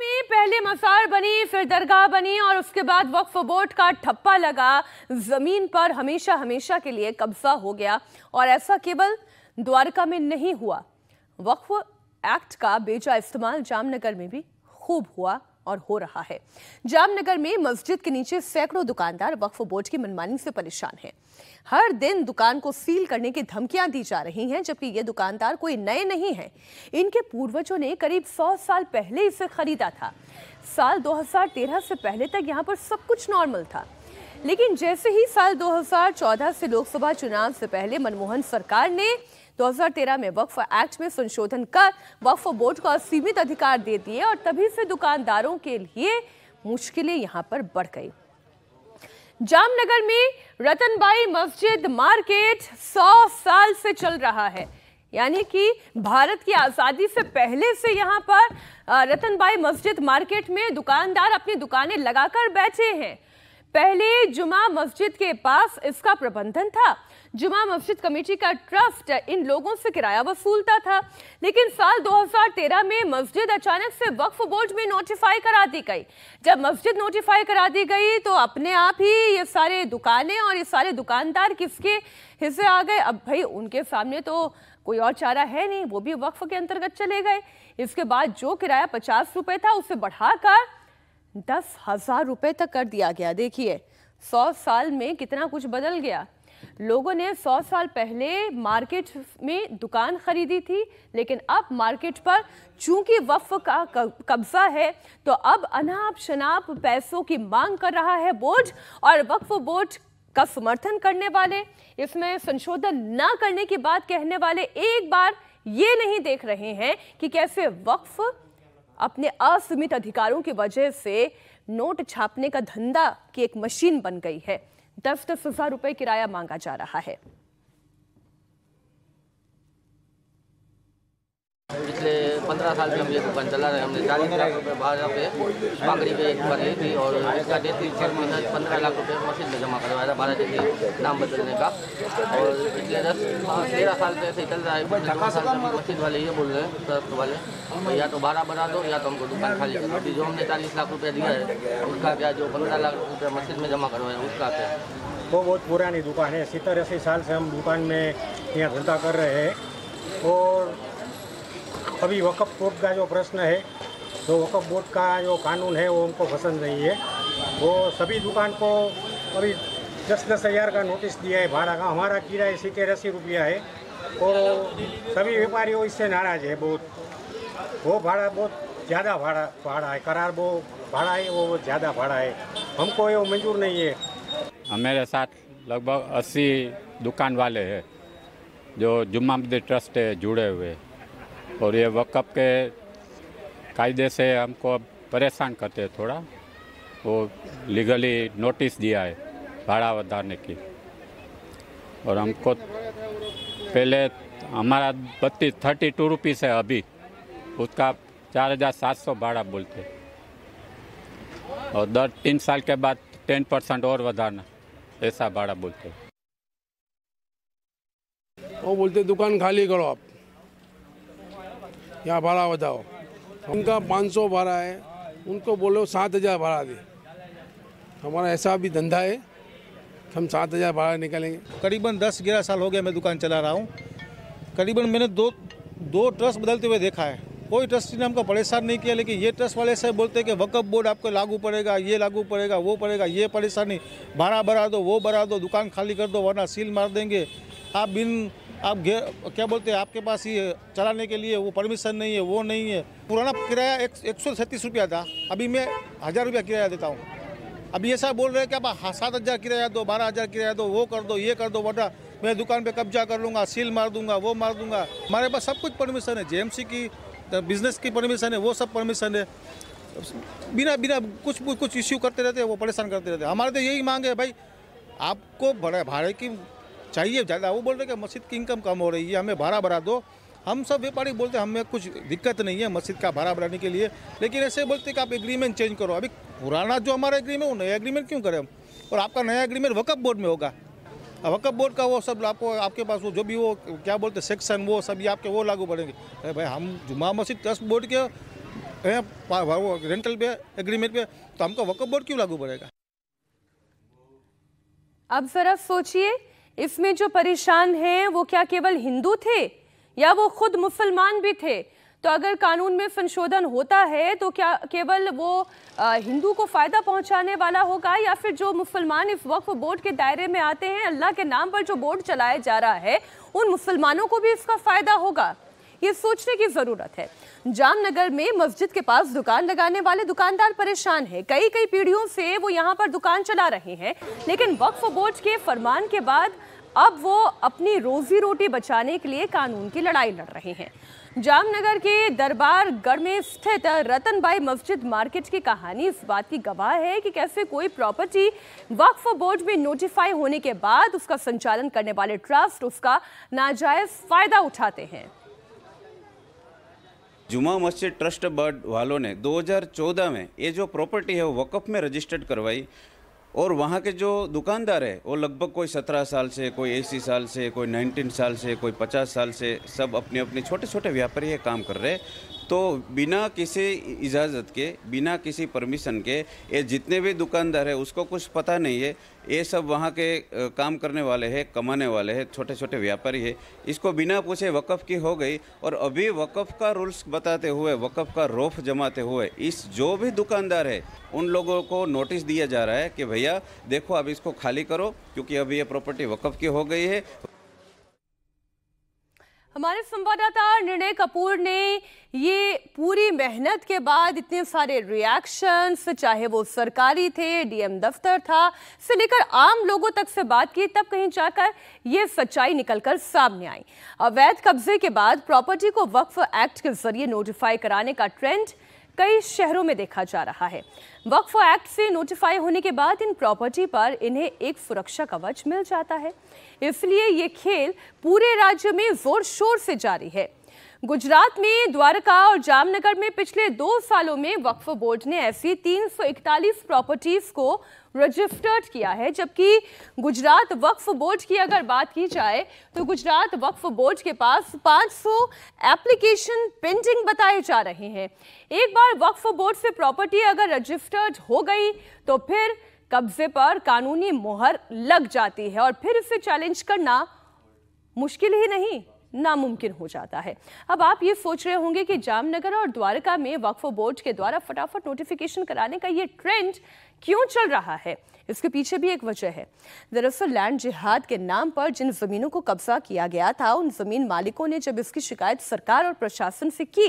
में पहले मसार बनी फिर दरगाह बनी और उसके बाद वक्फ बोर्ड का ठप्पा लगा ज़मीन पर हमेशा हमेशा के लिए कब्जा हो गया और ऐसा केवल द्वारका में नहीं हुआ वक्फ एक्ट का बेजा इस्तेमाल जामनगर में भी खूब हुआ और हो रहा है जामनगर में मस्जिद के नीचे सैकड़ों दुकानदार वक्फ बोर्ड की मनमानी से परेशान हैं हर दिन दुकान को सील करने की धमकियां दी जा रही हैं जबकि ये दुकानदार कोई नए नहीं हैं इनके पूर्वजों ने करीब 100 साल पहले इसे खरीदा था साल 2013 से पहले तक यहाँ पर सब कुछ नॉर्मल था लेकिन जैसे ही साल 2014 से लोकसभा चुनाव से पहले मनमोहन सरकार ने 2013 में वक्फ एक्ट में संशोधन कर वक्फ बोर्ड को असीमित अधिकार दे दिए और तभी से दुकानदारों के लिए मुश्किलें यहां पर बढ़ गई जामनगर में रतनबाई मस्जिद मार्केट 100 साल से चल रहा है यानी कि भारत की आज़ादी से पहले से यहाँ पर रतनबाई मस्जिद मार्केट में दुकानदार अपनी दुकानें लगाकर बैठे हैं पहले जुमा मस्जिद के पास इसका प्रबंधन था जुमा मस्जिद कमेटी का ट्रस्ट इन लोगों से किराया वसूलता था लेकिन साल 2013 में मस्जिद अचानक से वक्फ बोर्ड में नोटिफाई करा दी गई जब मस्जिद नोटिफाई करा दी गई तो अपने आप ही ये सारे दुकानें और ये सारे दुकानदार किसके हिस्से आ गए अब भाई उनके सामने तो कोई और चारा है नहीं वो भी वक्फ के अंतर्गत चले गए इसके बाद जो किराया पचास रुपये था उसे बढ़ाकर दस हज़ार रुपये तक कर दिया गया देखिए सौ साल में कितना कुछ बदल गया लोगों ने सौ साल पहले मार्केट में दुकान खरीदी थी लेकिन अब मार्केट पर चूंकि वफ का कब्जा है तो अब अनाप शनाप पैसों की मांग कर रहा है बोर्ड और वक्फ बोर्ड का समर्थन करने वाले इसमें संशोधन न करने की बात कहने वाले एक बार ये नहीं देख रहे हैं कि कैसे वक्फ अपने असीमित अधिकारों की वजह से नोट छापने का धंधा की एक मशीन बन गई है दस दस हजार रुपए किराया मांगा जा रहा है पिछले पंद्रह साल से हम ये दुकान चला रहे हैं हमने चालीस लाख रुपये भाड़ा पे बाकड़ी पे एक दुकान ली थी और इसका डेट छः महीना पंद्रह लाख रुपये मशीन में जमा करवाया था बारह के नाम बदलने का और पिछले दस हाँ, तेरह साल से ऐसे ही चल रहा है दो साल से मशीन वाले ये बोल रहे हैं ट्रस्ट वाले तो या तो भाड़ा बना दो या तो हमको दुकान खाली करना जो हमने चालीस लाख रुपये दिया है उसका क्या जो पंद्रह लाख रुपये मशीन में जमा करवाया उसका क्या वो बहुत पुरानी दुकान है सत्तर अस्सी साल से हम दुकान में यहाँ धंधा कर रहे हैं और अभी वक़फ़ बोर्ड का जो प्रश्न है तो वक़ बोर्ड का जो कानून है वो हमको पसंद नहीं है वो सभी दुकान को अभी दस दस हज़ार का नोटिस दिया है भाड़ा का हमारा किराया सी तेरासी रुपया है और सभी व्यापारियों इससे नाराज़ है बहुत वो भाड़ा बहुत ज़्यादा भाड़ा भाड़ा है करार वो भाड़ा है वो बहुत ज़्यादा भाड़ा है हमको ये मंजूर नहीं है हाँ, मेरे साथ लगभग अस्सी दुकान वाले हैं जो जुम्मा मस्जिद ट्रस्ट है जुड़े हुए और ये वक़ के कायदे से हमको अब परेशान करते हैं थोड़ा वो लीगली नोटिस दिया है भाड़ा बताने की और हमको पहले हमारा बत्तीस थर्टी टू रुपीज़ है अभी उसका चार हज़ार सात सौ भाड़ा बोलते और दर तीन साल के बाद टेन परसेंट और बधाना ऐसा भाड़ा बोलते वो बोलते दुकान खाली करो आप यहाँ भाड़ा बताओ उनका पाँच सौ भाड़ा है उनको बोलो सात हज़ार भाड़ा दे हमारा ऐसा भी धंधा है हम सात हज़ार भाड़ा निकालेंगे करीबन दस ग्यारह साल हो गया मैं दुकान चला रहा हूँ करीबन मैंने दो दो ट्रस्ट बदलते हुए देखा है कोई ट्रस्टी ने हमको परेशान नहीं किया लेकिन ये ट्रस्ट वाले से बोलते हैं कि वकफ बोर्ड आपको लागू पड़ेगा ये लागू पड़ेगा वो पड़ेगा ये परेशानी भाड़ा भरा दो वो भरा दो दुकान खाली कर दो वरना सील मार देंगे आप बिन आप क्या बोलते हैं आपके पास ये चलाने के लिए वो परमिशन नहीं है वो नहीं है पुराना किराया एक एक सौ सैंतीस रुपया था अभी मैं हज़ार रुपया किराया देता हूँ अभी ऐसा बोल रहे हैं कि आप हाँ, सात हज़ार किराया दो बारह हज़ार किराया दो वो कर दो ये कर दो वटा मैं दुकान पे कब्जा कर लूँगा सील मार दूंगा वो मार दूंगा हमारे पास सब कुछ परमिशन है जे की बिजनेस तो की परमिशन है वो सब परमिशन है बिना बिना कुछ कुछ इश्यू करते रहते हैं वो परेशान करते रहते हैं हमारे तो यही मांग है भाई आपको बड़े भाड़े की चाहिए ज़्यादा वो बोल रहे कि मस्जिद की इनकम कम हो रही है हमें भाड़ा भरा दो हम सब व्यापारी बोलते हैं हमें कुछ दिक्कत नहीं है मस्जिद का भाड़ा बढ़ाने के लिए लेकिन ऐसे बोलते कि आप एग्रीमेंट चेंज करो अभी पुराना जो हमारा एग्रीमेंट वो नया एग्रीमेंट क्यों करें हम और आपका नया एग्रीमेंट वकफ बोर्ड में होगा वकफ बोर्ड का वो सब आपको आपके पास वो जो भी वो क्या बोलते सेक्शन वो सभी आपके वो लागू पड़ेंगे अरे भाई हम जुमा मस्जिद ट्रस्ट बोर्ड के हैं वो रेंटल पे एग्रीमेंट पे तो हमको वकफ बोर्ड क्यों लागू पड़ेगा अब जरा सोचिए इसमें जो परेशान हैं वो क्या केवल हिंदू थे या वो खुद मुसलमान भी थे तो अगर कानून में संशोधन होता है तो क्या केवल वो हिंदू को फ़ायदा पहुंचाने वाला होगा या फिर जो मुसलमान इस वक्फ बोर्ड के दायरे में आते हैं अल्लाह के नाम पर जो बोर्ड चलाया जा रहा है उन मुसलमानों को भी इसका फ़ायदा होगा ये सोचने की ज़रूरत है जामनगर में मस्जिद के पास दुकान लगाने वाले दुकानदार परेशान हैं कई कई पीढ़ियों से वो यहाँ पर दुकान चला रहे हैं लेकिन वक्फ बोर्ड के फरमान के बाद अब वो अपनी रोजी रोटी बचाने के लिए कानून की लड़ाई लड़ रहे हैं जामनगर के दरबारगढ़ में स्थित रतनबाई मस्जिद मार्केट की कहानी इस बात की गवाह है कि कैसे कोई प्रॉपर्टी वक्फ बोर्ड में नोटिफाई होने के बाद उसका संचालन करने वाले ट्रस्ट उसका नाजायज फायदा उठाते हैं जुमा मस्जिद ट्रस्ट बर्ड वालों ने 2014 में ये जो प्रॉपर्टी है वो वक़फ़ में रजिस्टर्ड करवाई और वहाँ के जो दुकानदार है वो लगभग कोई सत्रह साल से कोई एसी साल से कोई नाइनटीन साल से कोई पचास साल से सब अपने अपने छोटे छोटे व्यापारी ये काम कर रहे तो बिना किसी इजाज़त के बिना किसी परमिशन के ये जितने भी दुकानदार है उसको कुछ पता नहीं है ये सब वहाँ के काम करने वाले हैं कमाने वाले हैं छोटे छोटे व्यापारी है इसको बिना पूछे वक़फ़ की हो गई और अभी वक़फ़ का रूल्स बताते हुए वक़फ़ का रोफ जमाते हुए इस जो भी दुकानदार है उन लोगों को नोटिस दिया जा रहा है कि भैया देखो अब इसको खाली करो क्योंकि अभी ये प्रॉपर्टी वक़फ़ की हो गई है हमारे संवाददाता निर्णय कपूर ने ये पूरी मेहनत के बाद इतने सारे रिएक्शंस चाहे वो सरकारी थे डीएम दफ्तर था से लेकर आम लोगों तक से बात की तब कहीं जाकर ये सच्चाई निकलकर सामने आई अवैध कब्जे के बाद प्रॉपर्टी को वक्फ एक्ट के जरिए नोटिफाई कराने का ट्रेंड कई शहरों में देखा जा रहा है वक्फ एक्ट से नोटिफाई होने के बाद इन प्रॉपर्टी पर इन्हें एक सुरक्षा कवच मिल जाता है इसलिए ये खेल पूरे राज्य में जोर शोर से जारी है गुजरात में द्वारका और जामनगर में पिछले दो सालों में वक्फ बोर्ड ने ऐसी 341 प्रॉपर्टीज को रजिस्टर्ड किया है जबकि गुजरात वक्फ बोर्ड की अगर बात की जाए तो गुजरात वक्फ बोर्ड के पास 500 एप्लीकेशन पेंडिंग बताए जा रहे हैं एक बार वक्फ बोर्ड से प्रॉपर्टी अगर रजिस्टर्ड हो गई तो फिर कब्जे पर कानूनी मोहर लग जाती है और फिर इसे चैलेंज करना मुश्किल ही नहीं नामुमकिन हो जाता है अब आप ये सोच रहे होंगे कि जामनगर और द्वारका में वक्फ बोर्ड के द्वारा फटाफट नोटिफिकेशन कराने का ये ट्रेंड क्यों चल रहा है इसके पीछे भी एक वजह है दरअसल लैंड जिहाद के नाम पर जिन जमीनों को कब्जा किया गया था उन जमीन मालिकों ने जब इसकी शिकायत सरकार और प्रशासन से की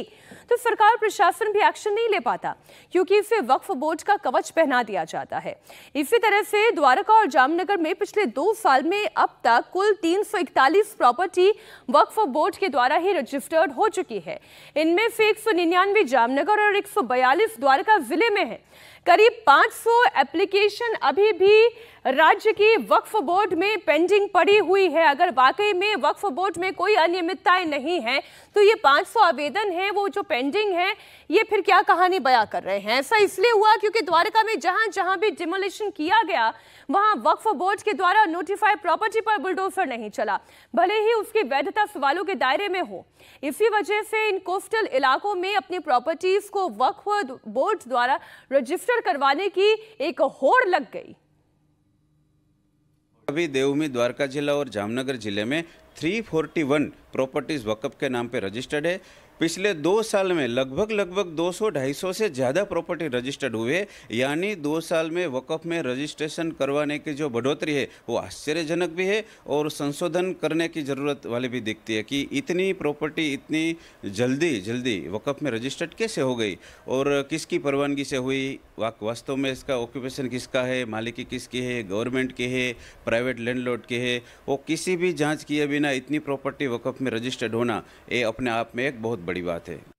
तो सरकार और प्रशासन भी एक्शन नहीं ले पाता क्योंकि इसे वक्फ बोर्ड का कवच पहना दिया जाता है इसी तरह से द्वारका और जामनगर में पिछले दो साल में अब तक कुल तीन प्रॉपर्टी वक्फ ऑफ बोर्ड के द्वारा ही रजिस्टर्ड हो चुकी है इनमें से एक जामनगर और एक द्वारका जिले में है करीब 500 एप्लीकेशन अभी भी राज्य की वक्फ बोर्ड में पेंडिंग पड़ी हुई है अगर वाकई में वक्फ बोर्ड में कोई अनियमितताएं नहीं है तो ये 500 आवेदन हैं वो जो पेंडिंग है ये फिर क्या कहानी बयां कर रहे हैं ऐसा इसलिए हुआ क्योंकि द्वारका में जहां जहां भी डिमोलिशन किया गया वहां वक्फ बोर्ड के द्वारा नोटिफाइड प्रॉपर्टी पर बुलडोजर नहीं चला भले ही उसकी वैधता सवालों के दायरे में हो इसी वजह से इन कोस्टल इलाकों में अपनी प्रॉपर्टीज को वक्फ बोर्ड द्वारा रजिस्टर करवाने की एक होड़ लग गई अभी देवमी द्वारका जिला और जामनगर जिले में 341 प्रॉपर्टीज वकफ के नाम पे रजिस्टर्ड है पिछले दो साल में लगभग लगभग 200-250 से ज़्यादा प्रॉपर्टी रजिस्टर्ड हुए यानी दो साल में वकफ में रजिस्ट्रेशन करवाने की जो बढ़ोतरी है वो आश्चर्यजनक भी है और संशोधन करने की ज़रूरत वाली भी दिखती है कि इतनी प्रॉपर्टी इतनी जल्दी जल्दी वकफ में रजिस्टर्ड कैसे हो गई और किसकी परवानगी से हुई वास्तव में इसका ऑक्यूपेशन किसका है मालिकी किसकी है गवर्नमेंट की है प्राइवेट लैंडलॉर्ड की है वो किसी भी जांच किए बिना इतनी प्रॉपर्टी वक़्फ़ में रजिस्टर्ड होना ये अपने आप में एक बहुत बड़ी बात है